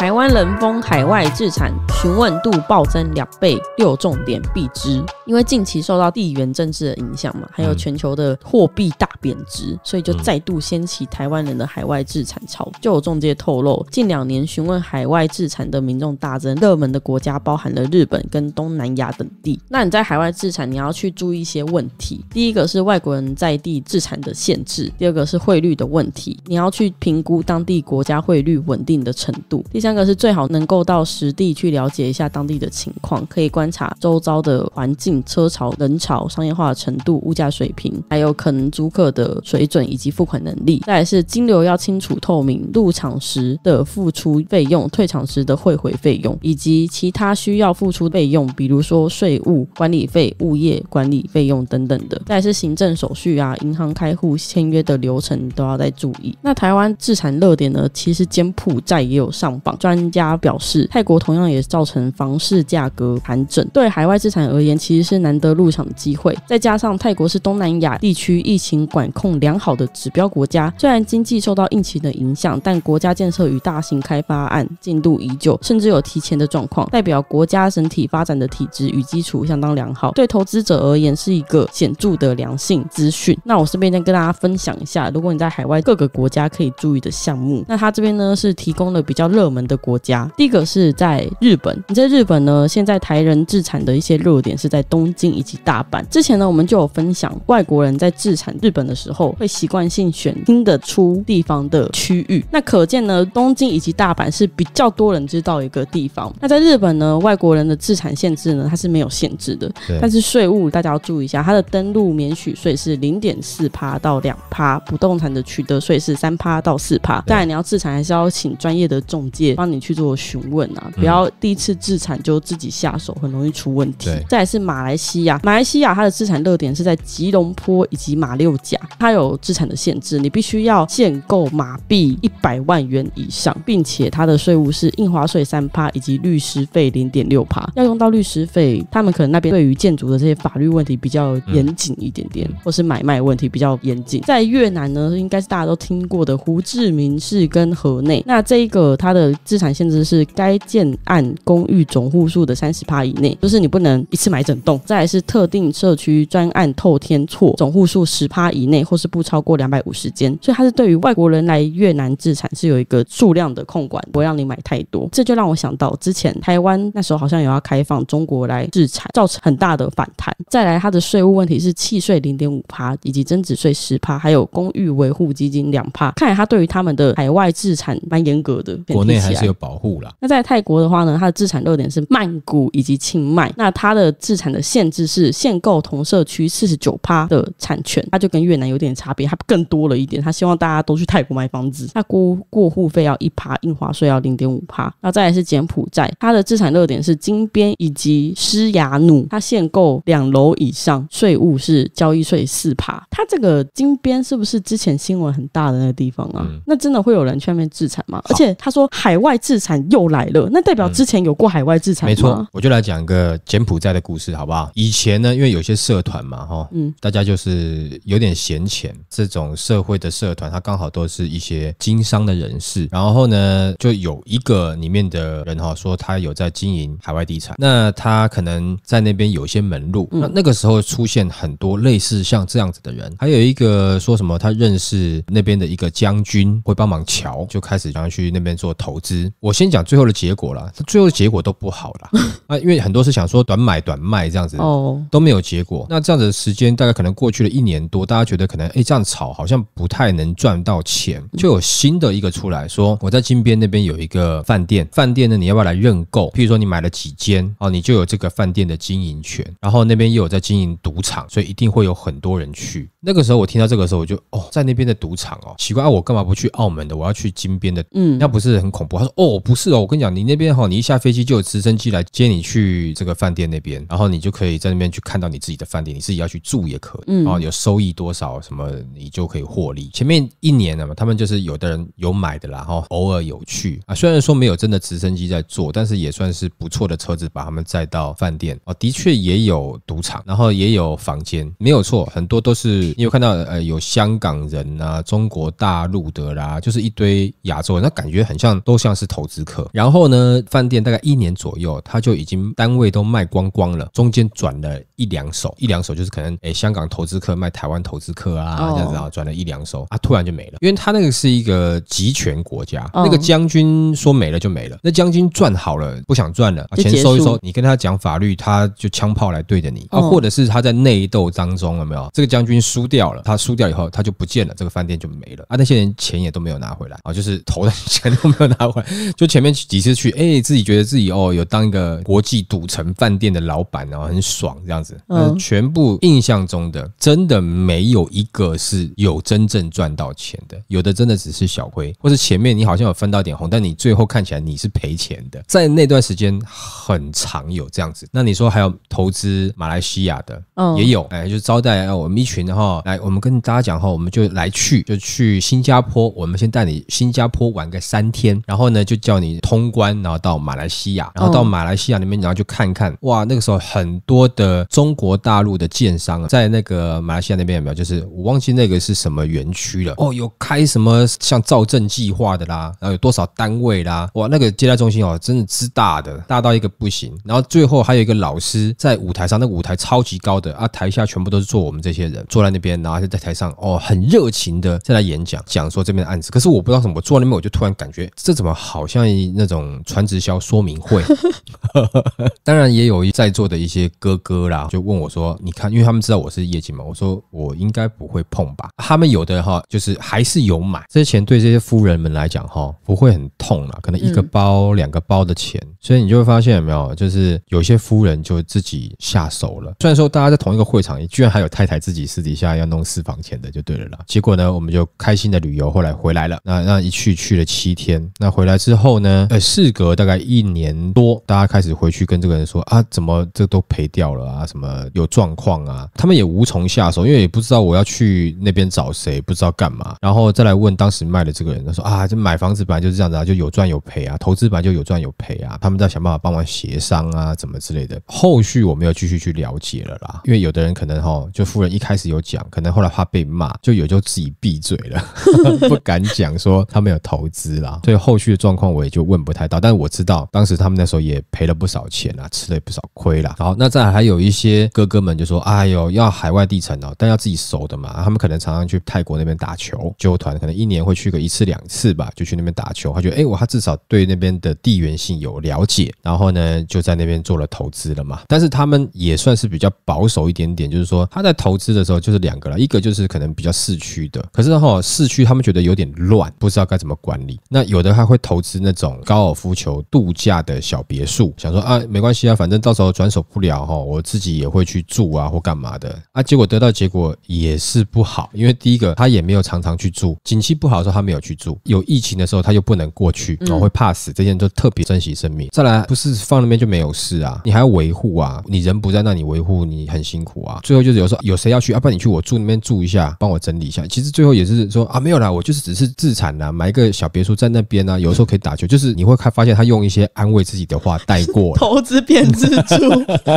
台湾人封海外置产询问度暴增两倍，六重点必知。因为近期受到地缘政治的影响嘛，还有全球的货币大贬值，所以就再度掀起台湾人的海外置产潮。就有中介透露，近两年询问海外置产的民众大增，热门的国家包含了日本跟东南亚等地。那你在海外置产，你要去注意一些问题。第一个是外国人在地置产的限制，第二个是汇率的问题，你要去评估当地国家汇率稳定的程度。第三。三个是最好能够到实地去了解一下当地的情况，可以观察周遭的环境、车潮、人潮、商业化的程度、物价水平，还有可能租客的水准以及付款能力。再是金流要清楚透明，入场时的付出费用、退场时的汇回费用，以及其他需要付出费用，比如说税务管理费、物业管理费用等等的。再是行政手续啊、银行开户、签约的流程都要再注意。那台湾自产热点呢，其实柬埔寨也有上榜。专家表示，泰国同样也造成房市价格盘整，对海外资产而言，其实是难得入场的机会。再加上泰国是东南亚地区疫情管控良好的指标国家，虽然经济受到疫情的影响，但国家建设与大型开发案进度依旧，甚至有提前的状况，代表国家整体发展的体制与基础相当良好，对投资者而言是一个显著的良性资讯。那我顺便再跟大家分享一下，如果你在海外各个国家可以注意的项目，那他这边呢是提供了比较热门。的国家，第一个是在日本。你在日本呢？现在台人自产的一些热点是在东京以及大阪。之前呢，我们就有分享外国人在自产日本的时候，会习惯性选听得出地方的区域。那可见呢，东京以及大阪是比较多人知道一个地方。那在日本呢，外国人的自产限制呢，它是没有限制的。但是税务大家要注意一下，它的登录免许税是零点四趴到两趴，不动产的取得税是三趴到四趴。当然，你要自产还是要请专业的中介。帮你去做询问啊，不要第一次自产就自己下手，很容易出问题。再是马来西亚，马来西亚它的自产热点是在吉隆坡以及马六甲，它有自产的限制，你必须要限购马币一百万元以上，并且它的税务是印花税三趴以及律师费零点六趴，要用到律师费，他们可能那边对于建筑的这些法律问题比较严谨一点点，或是买卖问题比较严谨。在越南呢，应该是大家都听过的胡志明市跟河内，那这一个它的。资产限制是该建案公寓总户数的三十趴以内，就是你不能一次买整栋。再来是特定社区专案透天错总户数十趴以内，或是不超过两百五十间。所以它是对于外国人来越南置产是有一个数量的控管，不会让你买太多。这就让我想到之前台湾那时候好像也要开放中国来置产，造成很大的反弹。再来它的税务问题是契税零点五趴，以及增值税十趴，还有公寓维护基金两趴。看来它对于他们的海外置产蛮严格的。国内还是有保护了。那在泰国的话呢，它的资产热点是曼谷以及清迈。那它的资产的限制是限购同社区四十九趴的产权，它就跟越南有点差别，它更多了一点。它希望大家都去泰国买房子。那过过户费要一趴，印花税要零点五趴。然后再来是柬埔寨，它的资产热点是金边以及施雅努。它限购两楼以上，税务是交易税四趴。它这个金边是不是之前新闻很大的那个地方啊？那真的会有人去那边自产吗？而且他说海外。外资产又来了，那代表之前有过海外资产。没错，我就来讲个柬埔寨的故事，好不好？以前呢，因为有些社团嘛，哈，嗯，大家就是有点闲钱。这种社会的社团，它刚好都是一些经商的人士。然后呢，就有一个里面的人哈，说他有在经营海外地产。那他可能在那边有些门路。那那个时候出现很多类似像这样子的人。还有一个说什么，他认识那边的一个将军，会帮忙瞧，就开始然后去那边做投资。我先讲最后的结果了，它最后的结果都不好了。那因为很多是想说短买短卖这样子，哦，都没有结果。那这样子的时间大概可能过去了一年多，大家觉得可能哎这样炒好像不太能赚到钱，就有新的一个出来说我在金边那边有一个饭店，饭店呢你要不要来认购？譬如说你买了几间哦，你就有这个饭店的经营权。然后那边又有在经营赌场，所以一定会有很多人去。那个时候我听到这个时候我就哦在那边的赌场哦奇怪啊我干嘛不去澳门的我要去金边的嗯那不是很恐怖。他说：“哦，不是哦，我跟你讲，你那边哈，你一下飞机就有直升机来接你去这个饭店那边，然后你就可以在那边去看到你自己的饭店，你自己要去住也可，以，嗯，后有收益多少什么，你就可以获利。前面一年了嘛，他们就是有的人有买的啦，哈，偶尔有去啊，虽然说没有真的直升机在坐，但是也算是不错的车子把他们载到饭店哦，的确也有赌场，然后也有房间，没有错，很多都是你有看到呃，有香港人呐，中国大陆的啦，就是一堆亚洲人，那感觉很像都像。”像是投资客，然后呢，饭店大概一年左右，他就已经单位都卖光光了。中间转了一两手，一两手就是可能诶，香港投资客卖台湾投资客啊，这样子啊，转了一两手啊，突然就没了。因为他那个是一个集权国家，那个将军说没了就没了。那将军赚好了不想赚了，钱收一收。你跟他讲法律，他就枪炮来对着你啊，或者是他在内斗当中有没有这个将军输掉了？他输掉以后他就不见了，这个饭店就没了啊，那些人钱也都没有拿回来啊，就是投的钱都没有拿回。就前面几次去，哎，自己觉得自己哦，有当一个国际赌城饭店的老板哦，很爽这样子。嗯，全部印象中的真的没有一个是有真正赚到钱的，有的真的只是小亏，或者前面你好像有分到点红，但你最后看起来你是赔钱的。在那段时间，很常有这样子。那你说还有投资马来西亚的，也有，哎，就招待我们一群的来，我们跟大家讲哈，我们就来去，就去新加坡，我们先带你新加坡玩个三天，然后。呢就叫你通关，然后到马来西亚，然后到马来西亚那边，然后就看看哇，那个时候很多的中国大陆的建商在那个马来西亚那边有没有？就是我忘记那个是什么园区了。哦，有开什么像造证计划的啦，然后有多少单位啦？哇，那个接待中心哦，真的之大的大到一个不行。然后最后还有一个老师在舞台上，那个舞台超级高的啊，台下全部都是坐我们这些人坐在那边，然后就在台上哦，很热情的在来演讲，讲说这边的案子。可是我不知道什么，坐那边我就突然感觉这怎么？好像那种传直销说明会，当然也有在座的一些哥哥啦，就问我说：“你看，因为他们知道我是业绩嘛。”我说：“我应该不会碰吧？”他们有的哈，就是还是有买这些钱，对这些夫人们来讲哈，不会很痛了，可能一个包、两个包的钱，所以你就会发现有没有，就是有些夫人就自己下手了。虽然说大家在同一个会场，居然还有太太自己私底下要弄私房钱的，就对了啦。结果呢，我们就开心的旅游，后来回来了，那那一去去了七天，那回。来之后呢，呃，事隔大概一年多，大家开始回去跟这个人说啊，怎么这都赔掉了啊，什么有状况啊？他们也无从下手，因为也不知道我要去那边找谁，不知道干嘛。然后再来问当时卖的这个人，他说啊，这买房子本来就是这样子啊，就有赚有赔啊，投资本来就有赚有赔啊。他们在想办法帮忙协商啊，怎么之类的。后续我没有继续去了解了啦，因为有的人可能哈，就夫人一开始有讲，可能后来怕被骂，就有就自己闭嘴了，不敢讲说他们有投资啦，所以后续。状况我也就问不太到，但是我知道当时他们那时候也赔了不少钱啊，吃了不少亏了。好，那再还有一些哥哥们就说：“哎呦，要海外地层哦，但要自己熟的嘛。”他们可能常常去泰国那边打球，球团可能一年会去个一次两次吧，就去那边打球。他觉得：“哎，我他至少对那边的地缘性有了解。”然后呢，就在那边做了投资了嘛。但是他们也算是比较保守一点点，就是说他在投资的时候就是两个了，一个就是可能比较市区的，可是哈市区他们觉得有点乱，不知道该怎么管理。那有的还会。投资那种高尔夫球度假的小别墅，想说啊，没关系啊，反正到时候转手不了哈，我自己也会去住啊，或干嘛的啊。结果得到结果也是不好，因为第一个他也没有常常去住，景气不好的时候他没有去住，有疫情的时候他又不能过去，我会怕死，这些都特别珍惜生命。再来，不是放那边就没有事啊，你还要维护啊，你人不在那里维护，你很辛苦啊。最后就是有时候有谁要去，要不然你去我住那边住一下，帮我整理一下。其实最后也是说啊，没有啦，我就是只是自产啦，买一个小别墅在那边啊，有。有时候可以打球，就是你会看发现他用一些安慰自己的话带过，投资变蜘蛛，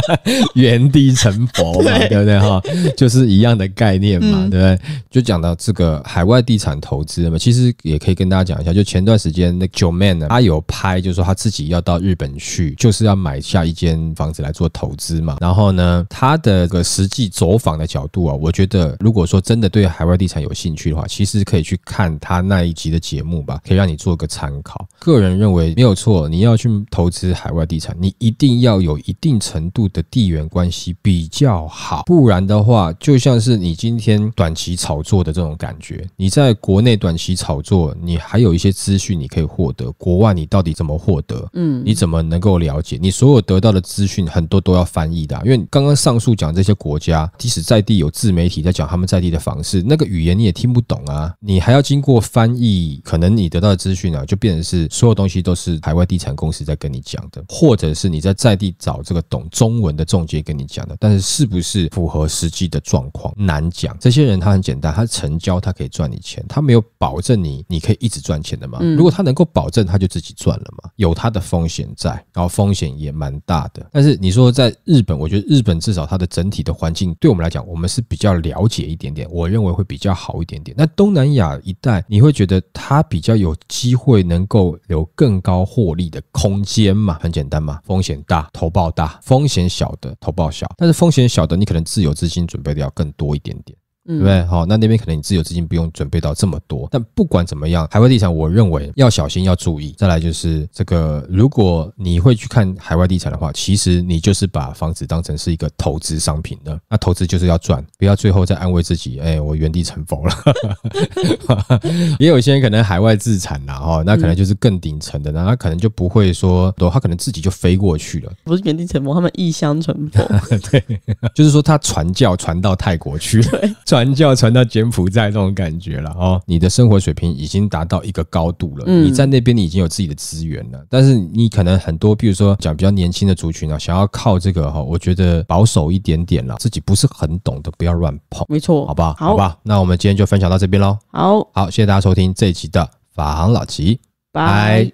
原地成佛，对不对哈？就是一样的概念嘛，对不对？就讲到这个海外地产投资嘛，其实也可以跟大家讲一下，就前段时间那九 man 呢，他有拍，就是说他自己要到日本去，就是要买下一间房子来做投资嘛。然后呢，他的个实际走访的角度啊，我觉得如果说真的对海外地产有兴趣的话，其实可以去看他那一集的节目吧，可以让你做个参。考个人认为没有错，你要去投资海外地产，你一定要有一定程度的地缘关系比较好，不然的话，就像是你今天短期炒作的这种感觉，你在国内短期炒作，你还有一些资讯你可以获得，国外你到底怎么获得？嗯，你怎么能够了解？你所有得到的资讯很多都要翻译的，因为刚刚上述讲这些国家，即使在地有自媒体在讲他们在地的房市，那个语言你也听不懂啊，你还要经过翻译，可能你得到的资讯啊就变。是所有东西都是海外地产公司在跟你讲的，或者是你在在地找这个懂中文的中介跟你讲的。但是是不是符合实际的状况难讲。这些人他很简单，他成交他可以赚你钱，他没有保证你你可以一直赚钱的嘛？如果他能够保证，他就自己赚了嘛？有他的风险在，然后风险也蛮大的。但是你说在日本，我觉得日本至少它的整体的环境对我们来讲，我们是比较了解一点点，我认为会比较好一点点。那东南亚一带，你会觉得它比较有机会能？能够有更高获利的空间嘛？很简单嘛，风险大投报大，风险小的投报小。但是风险小的，你可能自有资金准备的要更多一点点。对，好，那那边可能你自有资金不用准备到这么多，但不管怎么样，海外地产我认为要小心要注意。再来就是这个，如果你会去看海外地产的话，其实你就是把房子当成是一个投资商品的，那投资就是要赚，不要最后再安慰自己，哎，我原地成佛了。也有些人可能海外自产啦，哈，那可能就是更顶层的，那他可能就不会说，他可能自己就飞过去了，不是原地成佛，他们异乡成佛。对，就是说他传教传到泰国去，对。传教传到柬埔寨这种感觉了哦，你的生活水平已经达到一个高度了，你在那边你已经有自己的资源了，但是你可能很多，比如说讲比较年轻的族群啊，想要靠这个哈，我觉得保守一点点了，自己不是很懂的，不要乱碰，没错，好吧，好吧，那我们今天就分享到这边喽。好，好，谢谢大家收听这一集的法航老齐，拜。